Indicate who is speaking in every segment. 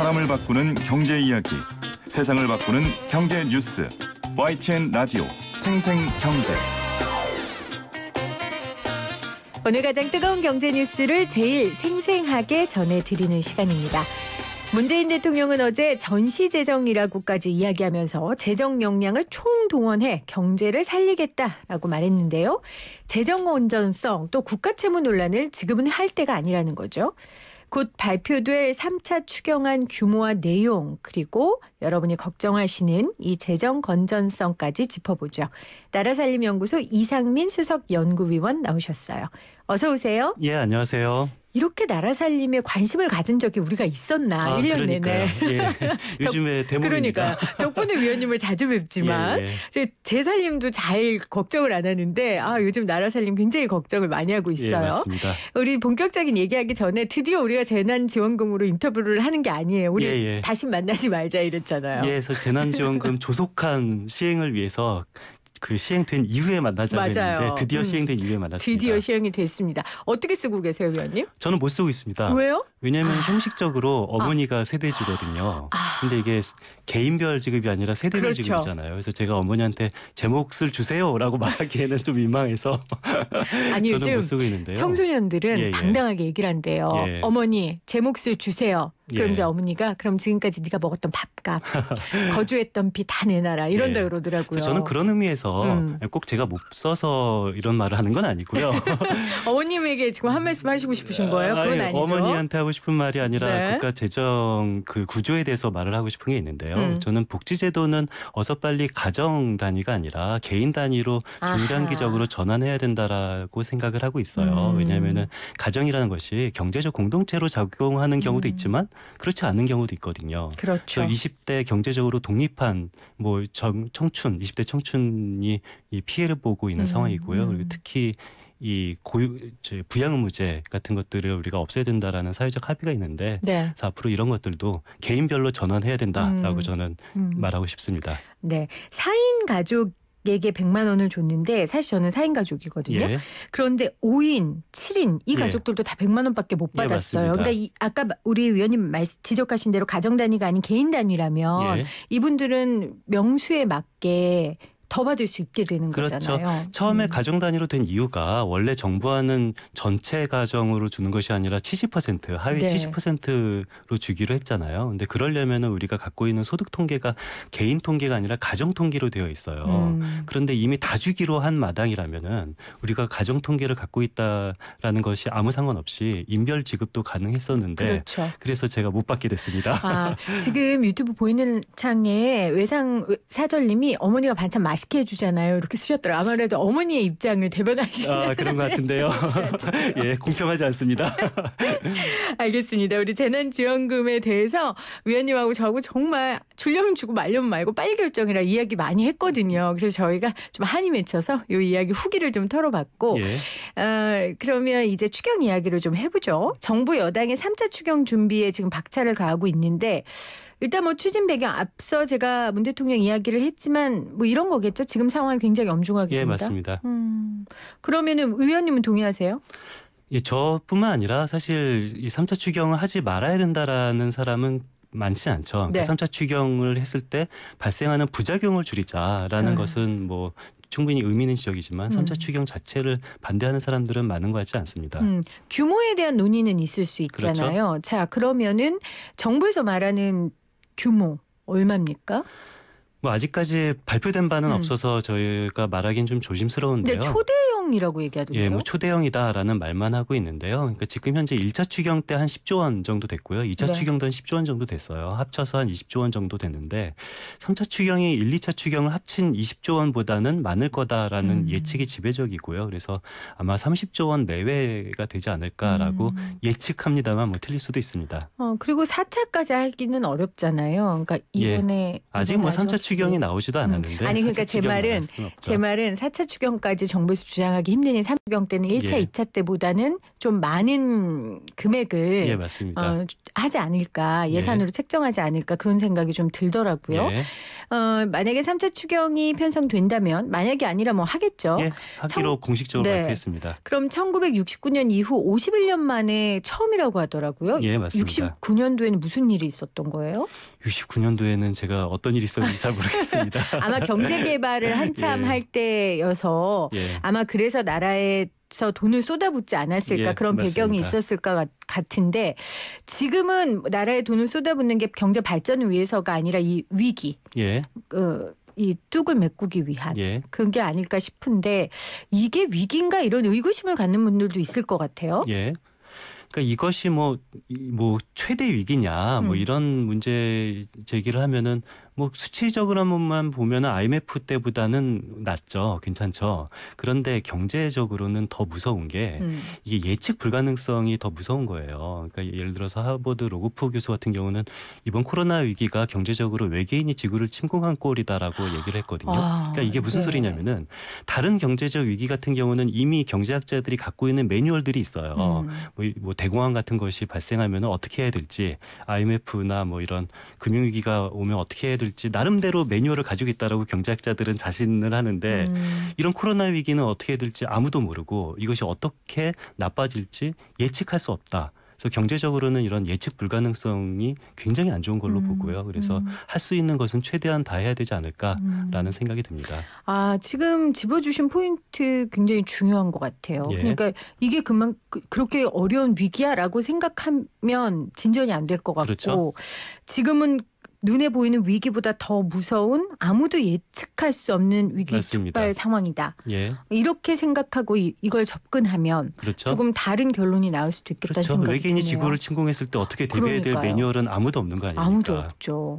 Speaker 1: 사람을 바꾸는 경제 이야기, 세상을 바꾸는 경제 뉴스. YTN 라디오
Speaker 2: 생생경제. 오늘 가장 뜨거운 경제 뉴스를 제일 생생하게 전해드리는 시간입니다. 문재인 대통령은 어제 전시재정이라고까지 이야기하면서 재정 역량을 총동원해 경제를 살리겠다라고 말했는데요. 재정 온전성 또 국가채무 논란을 지금은 할 때가 아니라는 거죠. 곧 발표될 3차 추경안 규모와 내용 그리고 여러분이 걱정하시는 이 재정 건전성까지 짚어보죠. 나라살림연구소 이상민 수석 연구위원 나오셨어요. 어서 오세요.
Speaker 1: 예, 안녕하세요.
Speaker 2: 이렇게 나라 살림에 관심을 가진 적이 우리가 있었나 아, 1년 그러니까요. 내내. 예. 요즘에 대목이니까. 그러니까 덕분에 위원님을 자주 뵙지만 예, 예. 제 살림도 잘 걱정을 안 하는데 아 요즘 나라 살림 굉장히 걱정을 많이 하고 예, 있어요. 우리 본격적인 얘기하기 전에 드디어 우리가 재난지원금으로 인터뷰를 하는 게 아니에요. 우리 예, 예. 다시 만나지 말자 이랬잖아요. 예,
Speaker 1: 그래서 재난지원금 조속한 시행을 위해서 그 시행된 이후에 만나자 않았는데 드디어 음. 시행된 이후에 만났습니다. 드디어
Speaker 2: 시행이 됐습니다. 어떻게 쓰고 계세요, 위원님?
Speaker 1: 저는 못 쓰고 있습니다. 왜요? 왜냐하면 아. 형식적으로 아. 어머니가 아. 세대주거든요. 아. 근데 이게 개인별 지급이 아니라 세대별 그렇죠. 지급이잖아요. 그래서 제가 어머니한테 제 몫을 주세요라고 말하기에는 좀 민망해서 아니, 저는 못 쓰고 있는데요. 청소년들은 예, 예.
Speaker 2: 당당하게 얘기를 한대요. 예. 어머니 제 몫을 주세요. 예. 그럼 예. 이제 어머니가 그럼 지금까지 네가 먹었던 밥값, 거주했던 비 다 내놔라 이런다 예. 그러더라고요. 저는 그런
Speaker 1: 의미에서 음. 꼭 제가 못 써서 이런 말을 하는 건 아니고요.
Speaker 2: 어머님에게 지금 한 말씀 하시고 싶으신 거예요? 그건 아니죠. 어머니한테
Speaker 1: 하고 싶은 말이 아니라 네. 국가 재정 그 구조에 대해서 말을 하고 싶은 게 있는데요. 음. 저는 복지제도는 어서 빨리 가정 단위가 아니라 개인 단위로 중장기적으로 아하. 전환해야 된다라고 생각을 하고 있어요. 음. 왜냐하면 가정이라는 것이 경제적 공동체로 작용하는 경우도 음. 있지만 그렇지 않은 경우도 있거든요. 그렇죠. 20대 경제적으로 독립한 뭐 청춘, 20대 청춘이 이 피해를 보고 있는 음, 상황이고요. 음. 그리고 특히 이 고유 부양 의무제 같은 것들을 우리가 없애야 된다라는 사회적 합의가 있는데 네. 그래서 앞으로 이런 것들도 개인별로 전환해야 된다라고 음, 저는 음. 말하고 싶습니다.
Speaker 2: 네. 4인 가족 얘게 100만 원을 줬는데 사실 저는 4인 가족이거든요. 예. 그런데 5인, 7인 이 예. 가족들도 예. 다 100만 원밖에 못 예, 받았어요. 예, 그러니까 이, 아까 우리 위원님 말씀 지적하신 대로 가정 단위가 아닌 개인 단위라면 예. 이분들은 명수에 맞게 더 받을 수 있게 되는 그렇죠. 거잖아요.
Speaker 1: 처음에 음. 가정 단위로 된 이유가 원래 정부와는 전체 가정으로 주는 것이 아니라 70% 하위 네. 70%로 주기로 했잖아요. 근데 그러려면 우리가 갖고 있는 소득 통계가 개인 통계가 아니라 가정 통계로 되어 있어요. 음. 그런데 이미 다 주기로 한 마당이라면은 우리가 가정 통계를 갖고 있다라는 것이 아무 상관없이 인별 지급도 가능했었는데 그렇죠. 그래서 제가 못 받게 됐습니다. 아,
Speaker 2: 지금 유튜브 보이는 창에 외상 사절님이 어머니가 반찬 맛 맛있게 해주잖아요. 이렇게 쓰셨더라고요. 아무래도 어머니의 입장을 대변하시는
Speaker 1: 아, 그런 것 같은데요. 예, 공평하지 않습니다.
Speaker 2: 알겠습니다. 우리 재난지원금에 대해서 위원님하고 저하고 정말 줄려면 주고 말려면 말고 빨리 결정이라 이야기 많이 했거든요. 그래서 저희가 좀 한이 맺혀서 이 이야기 후기를 좀 털어봤고 예. 어, 그러면 이제 추경 이야기를 좀 해보죠. 정부 여당의 3차 추경 준비에 지금 박차를 가하고 있는데 일단 뭐 추진 배경 앞서 제가 문 대통령 이야기를 했지만 뭐 이런 거겠죠. 지금 상황이 굉장히 엄중하게 예, 됩니다. 맞습니다. 음, 그러면은 의원님은 동의하세요?
Speaker 1: 예, 저뿐만 아니라 사실 이 3차 추경을 하지 말아야 된다라는 사람은 많지 않죠. 그러니까 네. 3차 추경을 했을 때 발생하는 부작용을 줄이자라는 음. 것은 뭐 충분히 의미는 지적이지만 음. 삼차 음. 추경 자체를 반대하는 사람들은 많은 것 같지 않습니다. 음.
Speaker 2: 규모에 대한 논의는 있을 수 있잖아요. 그렇죠? 자, 그러면은 정부에서 말하는 규모 얼마입니까?
Speaker 1: 뭐 아직까지 발표된 바는 음. 없어서 저희가 말하기는 좀 조심스러운데요. 네,
Speaker 2: 초대형이라고 얘기하던데요. 예, 뭐
Speaker 1: 초대형이다라는 말만 하고 있는데요. 그러니까 지금 현재 1차 추경 때 한 10조 원 정도 됐고요. 2차 네. 추경도 한 10조 원 정도 됐어요. 합쳐서 한 20조 원 정도 됐는데 3차 추경이 1, 2차 추경을 합친 20조 원보다는 많을 거다라는 음. 예측이 지배적이고요. 그래서 아마 30조 원 내외가 되지 않을까라고 음. 예측합니다만 뭐 틀릴 수도 있습니다.
Speaker 2: 어, 그리고 4차까지 하기는 어렵잖아요. 그러니까 예. 이번에 예.
Speaker 1: 아직 뭐 3차 추경 추경이 음. 나오지도 음. 않았는데 아니 그러니까 제 말은 제
Speaker 2: 말은 4차 추경까지 정부에서 주장하기 힘든니 3추경 때는 1차, 예. 2차 때보다는 좀 많은 금액을 예, 맞습니다. 어, 하지 않을까 예. 예산으로 예. 책정하지 않을까 그런 생각이 좀 들더라고요. 예. 어, 만약에 3차 추경이 편성된다면 만약이 아니라 뭐 하겠죠. 예, 하기로 청, 공식적으로 네. 발표했습니다. 그럼 1969년 이후 51년 만에 처음이라고 하더라고요. 예, 맞습니다. 69년도에는 무슨 일이 있었던 거예요?
Speaker 1: 69년도에는 제가 어떤 일이 있었는지 잘 모르겠습니다. 아마 경제 개발을 한참 예. 할
Speaker 2: 때여서 예. 아마 그래서 나라에 서 돈을 쏟아붓지 않았을까 예, 그런 맞습니다. 배경이 있었을까 같은데 지금은 나라의 돈을 쏟아붓는 게 경제 발전을 위해서가 아니라 이 위기 예. 어, 이 뚝을 메꾸기 위한 예. 그런 게 아닐까 싶은데 이게 위기인가 이런 의구심을 갖는 분들도 있을 것 같아요.
Speaker 1: 예. 그러니까 이것이 뭐뭐 뭐 최대 위기냐 뭐 음. 이런 문제 제기를 하면은 뭐 수치적으로 한번만 보면 IMF 때보다는 낫죠. 괜찮죠. 그런데 경제적으로는 더 무서운 게 음. 이게 예측 불가능성이 더 무서운 거예요. 그러니까 예를 들어서 하버드 로그프 교수 같은 경우는 이번 코로나 위기가 경제적으로 외계인이 지구를 침공한 꼴이다라고 얘기를 했거든요. 아, 그러니까 이게 무슨 네. 소리냐면은 다른 경제적 위기 같은 경우는 이미 경제학자들이 갖고 있는 매뉴얼들이 있어요. 음. 뭐, 뭐 대공황 같은 것이 발생하면 어떻게 해야 될지 IMF나 뭐 이런 금융위기가 오면 어떻게 해야 될지 있지 나름대로 매뉴얼을 가지고 있다라고 경제학자들은 자신을 하는데 음. 이런 코로나 위기는 어떻게 될지 아무도 모르고 이것이 어떻게 나빠질지 예측할 수 없다. 그래서 경제적으로는 이런 예측 불가능성이 굉장히 안 좋은 걸로 음, 보고요. 그래서 음. 할수 있는 것은 최대한 다 해야 되지 않을까라는 음. 생각이 듭니다.
Speaker 2: 아 지금 집어주신 포인트 굉장히 중요한 것 같아요. 예. 그러니까 이게 그만 그, 그렇게 어려운 위기야라고 생각하면 진전이 안 될 것 같고 그렇죠? 지금은 눈에 보이는 위기보다 더 무서운 아무도 예측할 수 없는 위기 맞습니다. 촉발 상황이다. 예. 이렇게 생각하고 이, 걸 접근하면 그렇죠. 조금 다른 결론이 나올 수도 있겠다 그렇죠. 생각이 외계인이 드네요. 지구를
Speaker 1: 침공했을 때 어떻게 대비해야 그러니까요. 매뉴얼은 아무도 없는 거 아닙니까? 아무도
Speaker 2: 없죠.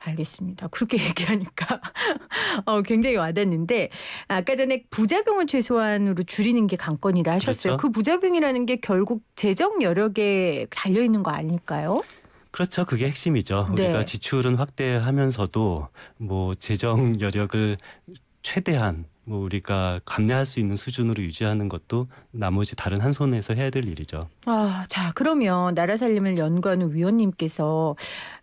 Speaker 2: 알겠습니다. 그렇게 얘기하니까 어, 굉장히 와닿는데 아까 전에 부작용을 최소한으로 줄이는 게 관건이다 하셨어요. 그렇죠. 그 부작용이라는 게 결국 재정 여력에 달려 있는 거 아닐까요?
Speaker 1: 그렇죠. 그게 핵심이죠. 네. 우리가 지출은 확대하면서도 뭐 재정 여력을 최대한 뭐 우리가 감내할 수 있는 수준으로 유지하는 것도 나머지 다른 한 손에서 해야 될 일이죠.
Speaker 2: 아, 자, 그러면 나라 살림을 연구하는 위원님께서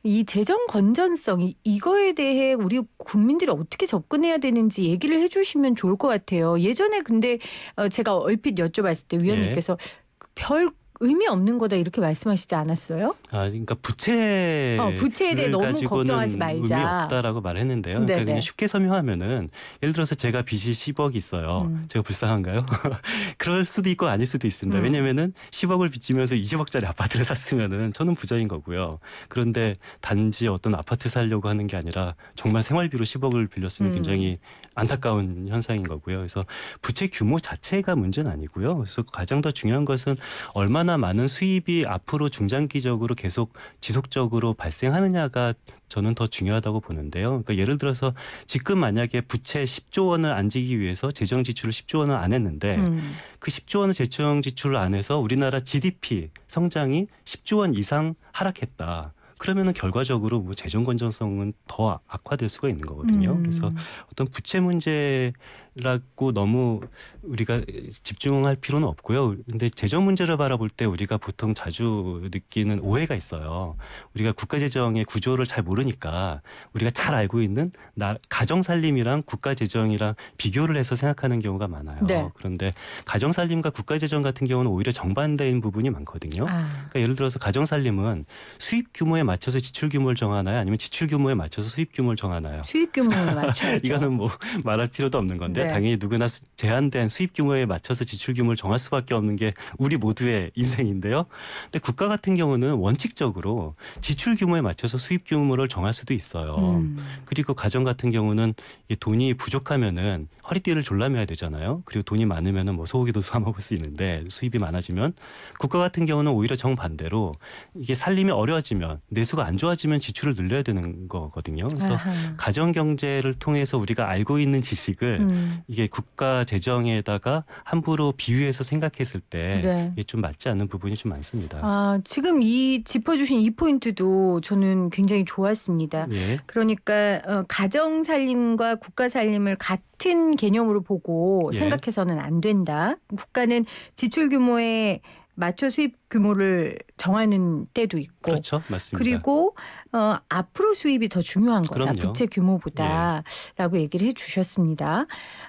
Speaker 2: 이 재정 건전성 이, 이거에 대해 우리 국민들이 어떻게 접근해야 되는지 얘기를 해 주시면 좋을 것 같아요. 예전에 근데 어, 제가 얼핏 여쭤봤을 때 네. 위원님께서 예. 별 의미 없는 거다 이렇게 말씀하시지 않았어요?
Speaker 1: 아 그러니까 부채 어, 부채에 대해 너무 걱정하지 말자. 의미 없다라고 말했는데요. 그러니까 그냥 쉽게 설명하면은 예를 들어서 제가 빚이 10억 있어요. 음. 제가 불쌍한가요? 그럴 수도 있고 아닐 수도 있습니다. 음. 왜냐면은 10억을 빚지면서 20억짜리 아파트를 샀으면은 저는 부자인 거고요. 그런데 단지 어떤 아파트 살려고 하는 게 아니라 정말 생활비로 10억을 빌렸으면 음. 굉장히 안타까운 현상인 거고요. 그래서 부채 규모 자체가 문제는 아니고요. 그래서 가장 더 중요한 것은 얼마나 얼마나 많은 수입이 앞으로 중장기적으로 계속 지속적으로 발생하느냐가 저는 더 중요하다고 보는데요. 그러니까 예를 들어서 지금 만약에 부채 10조 원을 안 지기 위해서 재정 지출을 10조 원을 안 했는데 음. 그 10조 원을 재정 지출을 안 해서 우리나라 GDP 성장이 10조 원 이상 하락했다. 그러면은 결과적으로 뭐 재정 건전성은 더 악화될 수가 있는 거거든요. 음. 그래서 어떤 부채 문제 라고 너무 우리가 집중할 필요는 없고요. 근데 재정 문제를 바라볼 때 우리가 보통 자주 느끼는 오해가 있어요. 우리가 국가 재정의 구조를 잘 모르니까 우리가 잘 알고 있는 나, 가정 살림이랑 국가 재정이랑 비교를 해서 생각하는 경우가 많아요. 네. 그런데 가정 살림과 국가 재정 같은 경우는 오히려 정반대인 부분이 많거든요. 아. 그러니까 예를 들어서 가정 살림은 수입 규모에 맞춰서 지출 규모를 정하나요? 아니면 지출 규모에 맞춰서 수입 규모를 정하나요? 수입 규모에 맞춰. 이거는 뭐 말할 필요도 없는 건데. 네. 네. 당연히 누구나 수, 제한된 수입 규모에 맞춰서 지출 규모를 정할 수밖에 없는 게 우리 모두의 인생인데요. 근데 국가 같은 경우는 원칙적으로 지출 규모에 맞춰서 수입 규모를 정할 수도 있어요. 음. 그리고 가정 같은 경우는 이 돈이 부족하면은 허리띠를 졸라매야 되잖아요. 그리고 돈이 많으면은 뭐 소고기도 사 먹을 수 있는데 수입이 많아지면 국가 같은 경우는 오히려 정반대로 이게 살림이 어려워지면 내수가 안 좋아지면 지출을 늘려야 되는 거거든요. 그래서 아하. 가정 경제를 통해서 우리가 알고 있는 지식을 음. 이게 국가 재정에다가 함부로 비유해서 생각했을 때좀 네. 이게 맞지 않는 부분이 좀 많습니다.
Speaker 2: 아, 지금 이 짚어주신 이 포인트도 저는 굉장히 좋았습니다. 예. 그러니까 어, 가정 살림과 국가 살림을 같은 개념으로 보고 예. 생각해서는 안 된다. 국가는 지출 규모에 맞춰 수입 규모를 정하는 때도 있고
Speaker 1: 그렇죠. 맞습니다. 그리고
Speaker 2: 어, 앞으로 수입이 더 중요한 거다. 그럼요. 부채 규모보다라고 예. 얘기를 해 주셨습니다.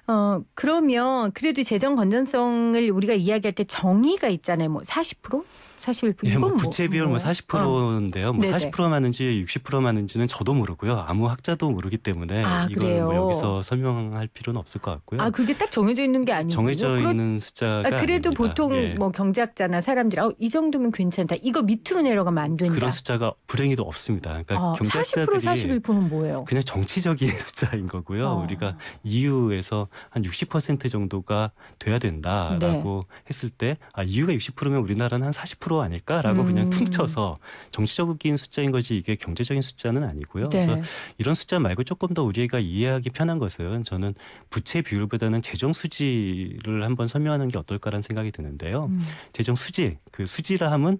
Speaker 2: 어, 그러면 그래도 재정 건전성을 우리가 이야기할 때 정의가 있잖아요. 뭐 40%? 41%? 예, 뭐, 뭐 부채 비율 뭐, 뭐 40%인데요.
Speaker 1: 뭐 어. 뭐40% 맞는지 60% 맞는지는 저도 모르고요. 아무 학자도 모르기 때문에 아, 이걸 뭐 여기서 설명할 필요는 없을 것 같고요.
Speaker 2: 아, 그게 딱 정해져 있는 게 아니고 정해져 있는
Speaker 1: 숫자가 아, 그래도 아닙니다. 보통 예.
Speaker 2: 뭐 경제학자나 사람들이 아, 이이 정도면 괜찮다. 이거 밑으로 내려가면 안 된다. 그런
Speaker 1: 숫자가 불행히도 없습니다. 그러니까 어, 경제자들이40%
Speaker 2: 41%는 뭐예요? 그냥
Speaker 1: 정치적인 숫자인 거고요. 어. 우리가 EU에서 한 60% 정도가 돼야 된다라고 네. 했을 때 아, EU가 60%면 우리나라는 한 40% 아닐까라고 음. 그냥 퉁쳐서 정치적인 숫자인 거지 이게 경제적인 숫자는 아니고요. 네. 그래서 이런 숫자 말고 조금 더 우리가 이해하기 편한 것은 저는 부채 비율보다는 재정 수지를 한번 설명하는 게 어떨까라는 생각이 드는데요. 음. 재정 수지 그수 수지라 함은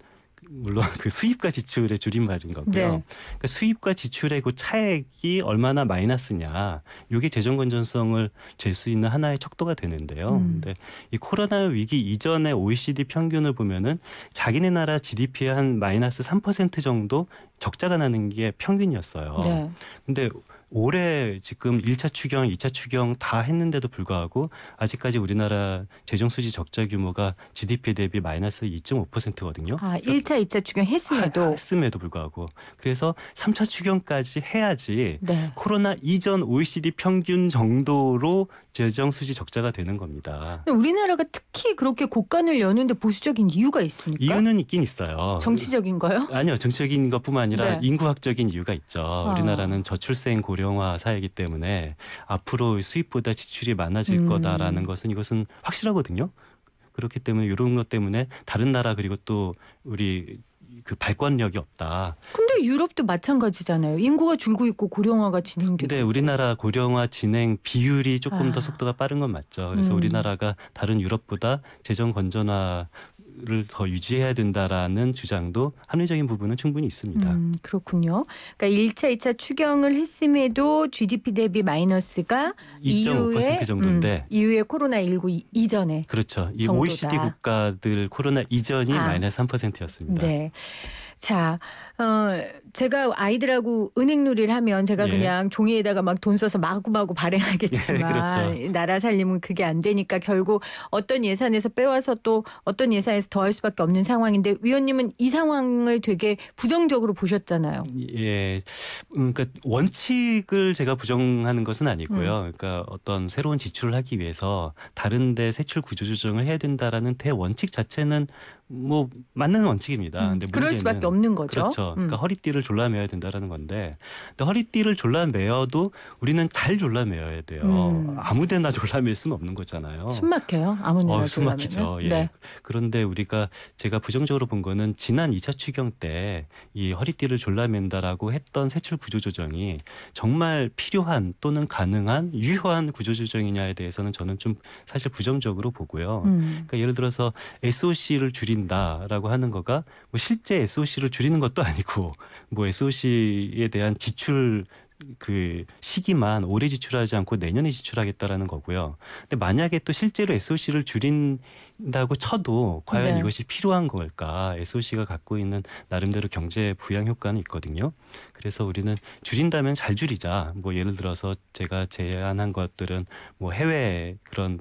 Speaker 1: 물론 그 수입과 지출의 줄임말인 거고요. 네. 그러니까 수입과 지출의 그 차액이 얼마나 마이너스냐, 이게 재정 건전성을 잴 수 있는 하나의 척도가 되는데요. 음. 근데 이 코로나 위기 이전의 OECD 평균을 보면은 자기네 나라 GDP의 한 마이너스 3% 정도 적자가 나는 게 평균이었어요. 네. 근데 올해 지금 1차 추경, 2차 추경 다 했는데도 불구하고 아직까지 우리나라 재정 수지 적자 규모가 GDP 대비 마이너스 2.5%거든요. 아, 1차, 그러니까 2차 추경 했음에도 했음에도 불구하고 그래서 3차 추경까지 해야지 네. 코로나 이전 OECD 평균 정도로 재정 수지 적자가 되는 겁니다.
Speaker 2: 우리나라가 특히 그렇게 곡간을 여는데 보수적인 이유가 있습니까? 이유는
Speaker 1: 있긴 있어요.
Speaker 2: 정치적인가요?
Speaker 1: 아니요, 정치적인 것뿐만 아니라 네. 인구학적인 이유가 있죠. 아. 우리나라는 저출생 고령화 사회이기 때문에 앞으로 수입보다 지출이 많아질 음. 거다라는 것은 이것은 확실하거든요. 그렇기 때문에 이런 것 때문에 다른 나라 그리고 또 우리 그 발권력이 없다.
Speaker 2: 근데 유럽도 마찬가지잖아요. 인구가 줄고 있고 고령화가 진행되고. 근데
Speaker 1: 우리나라 고령화 진행 비율이 조금 아. 더 속도가 빠른 건 맞죠. 그래서 음. 우리나라가 다른 유럽보다 재정 건전화 를더 유지해야 된다라는 주장도 합리적인 부분은 충분히 있습니다.
Speaker 2: 음, 그렇군요. 그러니까 1차, 2차 추경을 했음에도 GDP 대비 마이너스가 2.5% 정도인데 음, 이후에 코로나 19 이전에
Speaker 1: 그렇죠. 이 정도다. OECD 국가들 코로나 이전이 아, 마이너스 3%였습니다.
Speaker 2: 네. 자, 어, 제가 아이들하고 은행놀이를 하면 제가 예. 그냥 종이에다가 막 돈 써서 마구마구 발행하겠지만 예, 그렇죠. 나라 살림은 그게 안 되니까 결국 어떤 예산에서 빼와서 또 어떤 예산에서 더할 수밖에 없는 상황인데 위원님은 이 상황을 되게 부정적으로 보셨잖아요.
Speaker 1: 예, 음, 그러니까 원칙을 제가 부정하는 것은 아니고요. 음. 그러니까 어떤 새로운 지출을 하기 위해서 다른데 세출 구조 조정을 해야 된다라는 대원칙 자체는 뭐 맞는 원칙입니다. 음. 근데 그럴 수밖에 없는 거죠. 그렇죠. 음. 그러니까 허리띠를 졸라매야 된다라는 건데, 근데 허리띠를 졸라매어도 우리는 잘 졸라매어야 돼요. 음. 아무데나 졸라맬 수는 없는 거잖아요. 숨
Speaker 2: 막혀요. 아무데나 어, 숨 막히죠. 예. 네.
Speaker 1: 그런데 우리가 제가 부정적으로 본 거는 지난 2차 추경 때 이 허리띠를 졸라맨다라고 했던 세출 구조조정이 정말 필요한 또는 가능한 유효한 구조조정이냐에 대해서는 저는 좀 사실 부정적으로 보고요. 음. 그러니까 예를 들어서 SOC를 줄인다라고 하는 거가 뭐 실제 SOC를 줄이는 것도 아니고. 아니고 뭐 SOC에 대한 지출 그 시기만 올해 지출하지 않고 내년에 지출하겠다라는 거고요. 근데 만약에 또 실제로 SOC를 줄인다고 쳐도 과연 네. 이것이 필요한 걸까? SOC가 갖고 있는 나름대로 경제 부양 효과는 있거든요. 그래서 우리는 줄인다면 잘 줄이자. 뭐 예를 들어서 제가 제안한 것들은 뭐 해외 그런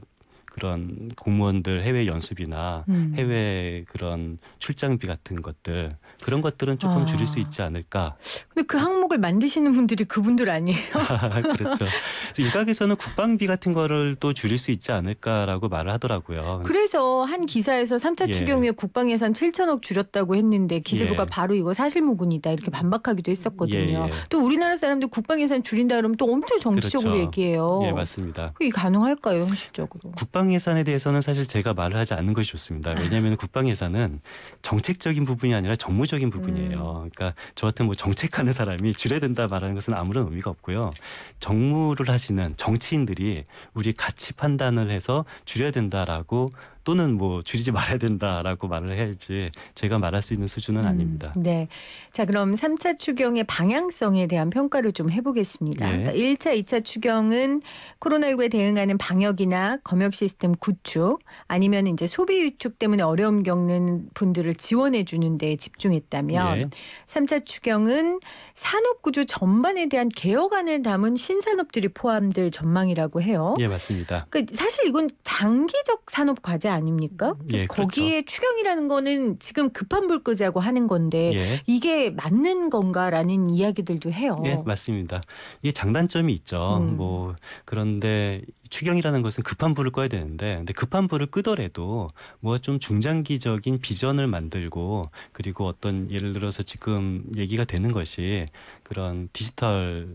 Speaker 1: 그런 공무원들 해외 연습이나 음. 해외 그런 출장비 같은 것들 그런 것들은 조금 아. 줄일 수 있지 않을까.
Speaker 2: 근데 그 항목을 만드시는 분들이 그분들 아니에요? 그렇죠.
Speaker 1: 일각에서는 국방비 같은 거를 또 줄일 수 있지 않을까라고 말을 하더라고요.
Speaker 2: 그래서 한 기사에서 3차 예. 추경에 국방 예산 7천억 줄였다고 했는데 기재부가 예. 바로 이거 사실무근이다 이렇게 반박하기도 했었거든요. 예. 예. 또 우리나라 사람들 국방 예산 줄인다 그러면 또 엄청 정치적으로 그렇죠. 얘기해요. 예,
Speaker 1: 맞습니다.
Speaker 2: 그게 가능할까요, 현실적으로?
Speaker 1: 국방 국방 예산에 대해서는 사실 제가 말을 하지 않는 것이 좋습니다. 왜냐하면 아. 국방 예산은 정책적인 부분이 아니라 정무적인 부분이에요. 음. 그러니까 저 같은 뭐 정책하는 사람이 줄여된다 말하는 것은 아무런 의미가 없고요. 정무를 하시는 정치인들이 우리 가치 판단을 해서 줄여야 된다라고 또는 뭐 줄이지 말아야 된다라고 말을 해야지 제가 말할 수 있는 수준은 음, 아닙니다.
Speaker 2: 네. 자, 그럼 3차 추경의 방향성에 대한 평가를 좀 해보겠습니다. 네. 그러니까 1차, 2차 추경은 코로나19에 대응하는 방역이나 검역 시스템 구축 아니면 이제 소비 위축 때문에 어려움 겪는 분들을 지원해 주는 데 집중했다면 네. 예. 3차 추경은 산업 구조 전반에 대한 개혁안을 담은 신산업들이 포함될 전망이라고 해요. 예, 네,
Speaker 1: 맞습니다.
Speaker 2: 그러니까 사실 이건 장기적 산업 과제 아닙니까? 음. 그 예, 그렇죠. 거기에 그렇죠. 추경이라는 거는 지금 급한 불 끄자고 하는 건데 예. 이게 맞는 건가라는 이야기들도 해요. 예,
Speaker 1: 맞습니다. 이게 장단점이 있죠. 음. 뭐 그런데 추경이라는 것은 급한 불을 꺼야 되는데 근데 급한 불을 끄더라도 뭐가 좀 중장기적인 비전을 만들고 그리고 어떤 예를 들어서 지금 얘기가 되는 것이 그런 디지털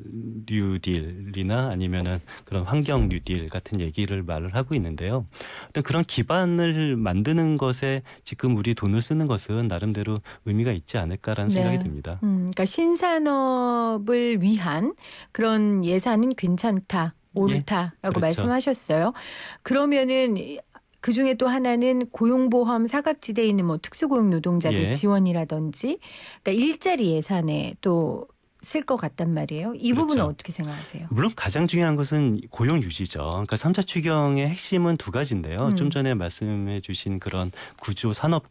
Speaker 1: 뉴딜이나 아니면은 그런 환경 뉴딜 같은 얘기를 말을 하고 있는데요. 어떤 그런 기반을 만드는 것에 지금 우리 돈을 쓰는 것은 나름대로 의미가 있지 않을까라는 네. 생각이 듭니다.
Speaker 2: 음, 그러니까 신산업을 위한 그런 예산은 괜찮다. 옳다라고 그 말씀하셨어요. 그러면은 그 중에 또 하나는 고용보험 사각지대에 있는 뭐 특수고용 노동자들 예. 지원이라든지 그러니까 일자리 예산에 또 쓸 것 같단 말이에요. 이 그렇죠. 부분은 어떻게 생각하세요?
Speaker 1: 물론 가장 중요한 것은 고용 유지죠. 그러니까 삼자 추경의 핵심은 두 가지인데요. 음. 좀 전에 말씀해 주신 그런 구조 산업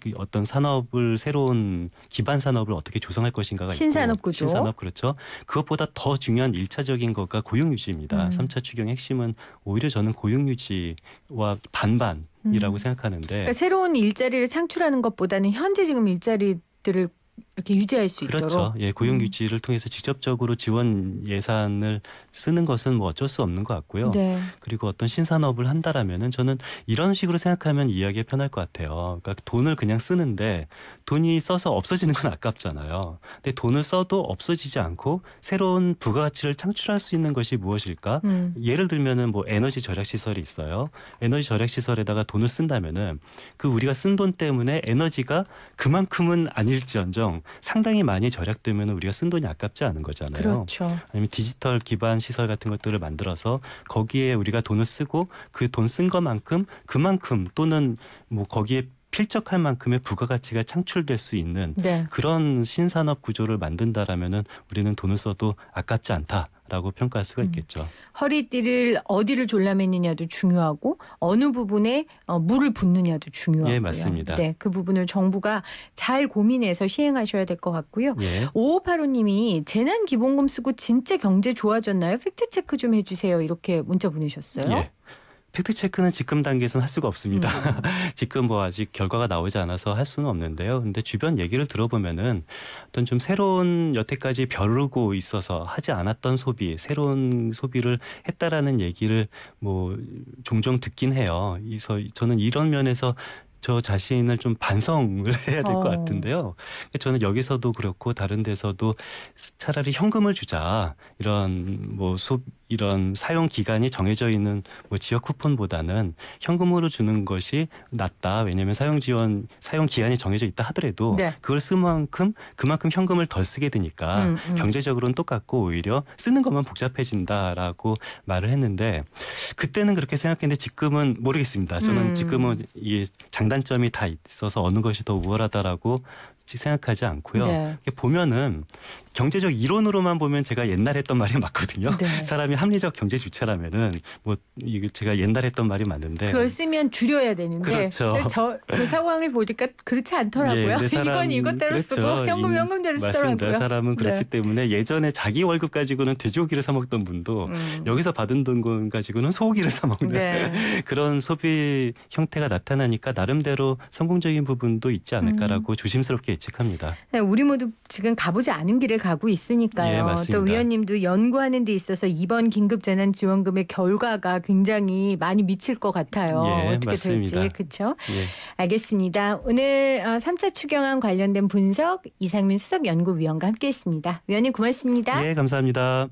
Speaker 1: 그 어떤 산업을 새로운 기반 산업을 어떻게 조성할 것인가가 신산업 있고, 구조 신산업 그렇죠. 그것보다 더 중요한 일차적인 것과 고용 유지입니다. 음. 삼차 추경 핵심은 오히려 저는 고용 유지와 반반 이라고 음. 생각하는데 그러니까
Speaker 2: 새로운 일자리를 창출하는 것보다는 현재 지금 일자리들을 이렇게 유지할 수 그렇죠. 있도록 그렇죠.
Speaker 1: 예, 고용 음. 유지를 통해서 직접적으로 지원 예산을 쓰는 것은 뭐 어쩔 수 없는 것 같고요. 네. 그리고 어떤 신산업을 한다라면은 저는 이런 식으로 생각하면 이야기가 편할 것 같아요. 그러니까 돈을 그냥 쓰는데 돈이 써서 없어지는 건 아깝잖아요. 근데 돈을 써도 없어지지 않고 새로운 부가가치를 창출할 수 있는 것이 무엇일까? 음. 예를 들면은 뭐 에너지 절약 시설이 있어요. 에너지 절약 시설에다가 돈을 쓴다면은 그 우리가 쓴 돈 때문에 에너지가 그만큼은 아닐지언정 상당히 많이 절약되면 우리가 쓴 돈이 아깝지 않은 거잖아요. 그렇죠. 아니면 디지털 기반 시설 같은 것들을 만들어서 거기에 우리가 돈을 쓰고 그 돈 쓴 것만큼 그만큼 또는 뭐 거기에 필적할 만큼의 부가가치가 창출될 수 있는 네. 그런 신산업 구조를 만든다라면은 우리는 돈을 써도 아깝지 않다. 라고 평가할 수가 음. 있겠죠. 음.
Speaker 2: 허리띠를 어디를 졸라맸느냐도 중요하고 어느 부분에 어, 물을 붓느냐도 중요하고요. 예, 맞습니다. 네, 그 부분을 정부가 잘 고민해서 시행하셔야 될 것 같고요. 예. 5585님이 재난 기본금 쓰고 진짜 경제 좋아졌나요? 팩트 체크 좀 해주세요. 이렇게 문자 보내셨어요. 예.
Speaker 1: 팩트 체크는 지금 단계에서는 할 수가 없습니다. 음. 음, 음. 지금 뭐 아직 결과가 나오지 않아서 할 수는 없는데요. 근데 주변 얘기를 들어보면은 어떤 좀 새로운 여태까지 벼르고 있어서 하지 않았던 소비, 새로운 소비를 했다라는 얘기를 뭐 종종 듣긴 해요. 그래서 저는 이런 면에서 저 자신을 좀 반성을 해야 될것 어. 같은데요. 그러니까 저는 여기서도 그렇고 다른 데서도 차라리 현금을 주자 이런 뭐 소, 이런 사용 기간이 정해져 있는 뭐 지역 쿠폰보다는 현금으로 주는 것이 낫다. 왜냐하면 사용 지원 사용 기한이 정해져 있다 하더라도 네. 그걸 쓴 만큼 그만큼 현금을 덜 쓰게 되니까 음, 음. 경제적으로는 똑같고 오히려 쓰는 것만 복잡해진다라고 말을 했는데 그때는 그렇게 생각했는데 지금은 모르겠습니다. 저는 음. 지금은 이 장단점이 다 있어서 어느 것이 더 우월하다라고 생각하지 않고요. 네. 보면은 경제적 이론으로만 보면 제가 옛날 했던 말이 맞거든요. 네. 사람이 합리적 경제 주체라면은 뭐 이게 제가 옛날 했던 말이 맞는데 그걸
Speaker 2: 쓰면 줄여야 되는데 그렇죠. 저, 제 상황을 보니까 그렇지 않더라고요. 예, 사람, 이건 이것대로 그렇죠. 쓰고 현금 현금대로 쓰더라고요. 맞 사람은 그렇기 네.
Speaker 1: 때문에 예전에 자기 월급 가지고는 돼지고기를 사 먹던 분도 음. 여기서 받은 돈 가지고는 소고기를 사 먹는 네. 그런 소비 형태가 나타나니까 나름대로 성공적인 부분도 있지 않을까라고 음. 조심스럽게 예측합니다.
Speaker 2: 네, 우리 모두 지금 가보지 않은 길을 가고 있으니까요. 예, 또 위원님도 연구하는 데 있어서 이번 긴급 재난 지원금의 결과가 굉장히 많이 미칠 것 같아요. 예, 어떻게 맞습니다. 될지 그렇죠? 예. 알겠습니다. 오늘 3차 어, 추경안 관련된 분석 이상민 수석 연구위원과 함께했습니다. 위원님 고맙습니다. 예,
Speaker 1: 감사합니다.